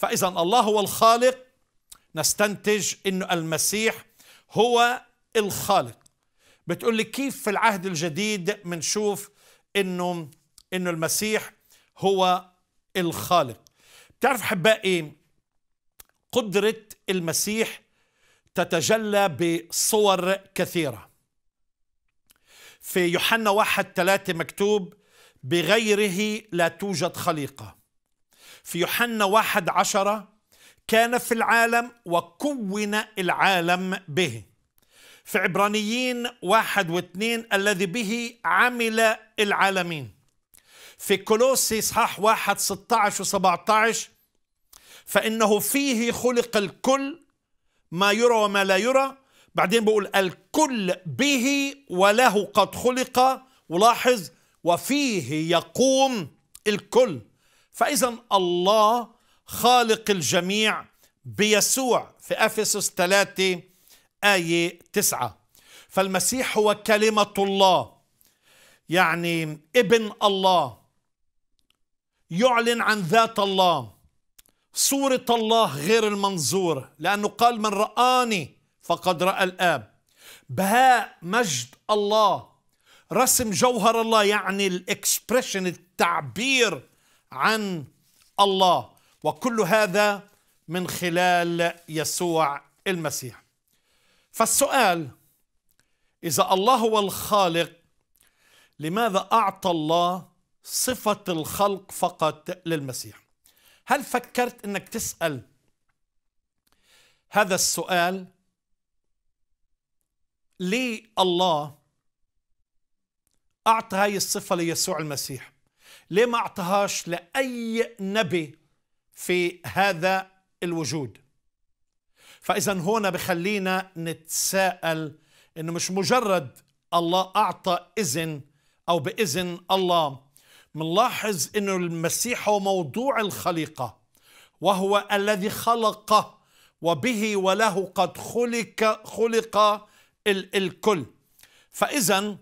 فإذا الله هو الخالق نستنتج أنه المسيح هو الخالق بتقول لي كيف في العهد الجديد بنشوف أنه أنه المسيح هو الخالق بتعرف احبائي قدرة المسيح تتجلى بصور كثيرة في يوحنا واحد ثلاثة مكتوب بغيره لا توجد خليقة في يوحنا واحد عشرة كان في العالم وكون العالم به في عبرانيين واحد واثنين الذي به عمل العالمين في كولوسي اصحاح واحد 16 و 17 فانه فيه خلق الكل ما يرى وما لا يرى بعدين بقول الكل به وله قد خلق ولاحظ وفيه يقوم الكل فإذا الله خالق الجميع بيسوع في أفسس 3 آية 9 فالمسيح هو كلمة الله يعني ابن الله يعلن عن ذات الله صورة الله غير المنظورة لأنه قال من رآني فقد رأى الآب بهاء مجد الله رسم جوهر الله يعني الاكسبريشن التعبير عن الله وكل هذا من خلال يسوع المسيح فالسؤال اذا الله هو الخالق لماذا اعطى الله صفه الخلق فقط للمسيح هل فكرت انك تسال هذا السؤال ليه الله اعطى هاي الصفه ليسوع المسيح ليه ما اعطاهاش لأي نبي في هذا الوجود فإذا هنا بخلينا نتساءل إنه مش مجرد الله أعطى إذن أو بإذن الله منلاحظ إنه المسيح هو موضوع الخليقة وهو الذي خلق وبه وله قد خلق خلق الكل فإذا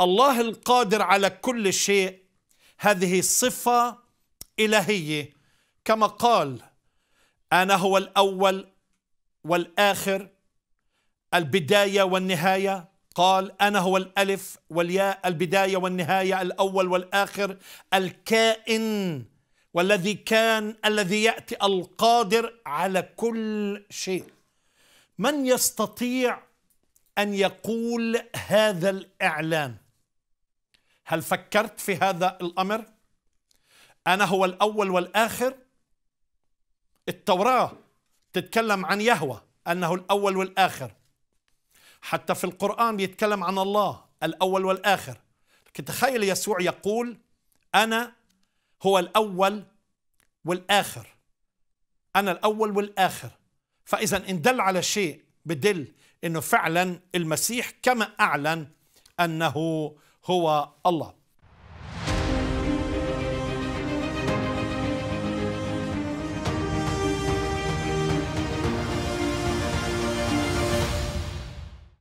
الله القادر على كل شيء هذه صفة إلهية كما قال أنا هو الأول والآخر البداية والنهاية قال أنا هو الألف والياء البداية والنهاية الأول والآخر الكائن والذي كان الذي يأتي القادر على كل شيء من يستطيع أن يقول هذا الإعلان هل فكرت في هذا الامر انا هو الاول والاخر التوراه تتكلم عن يهوه انه الاول والاخر حتى في القران بيتكلم عن الله الاول والاخر لكن تخيل يسوع يقول انا هو الاول والاخر انا الاول والاخر فاذا ان دل على شيء بدل انه فعلا المسيح كما اعلن انه هو الله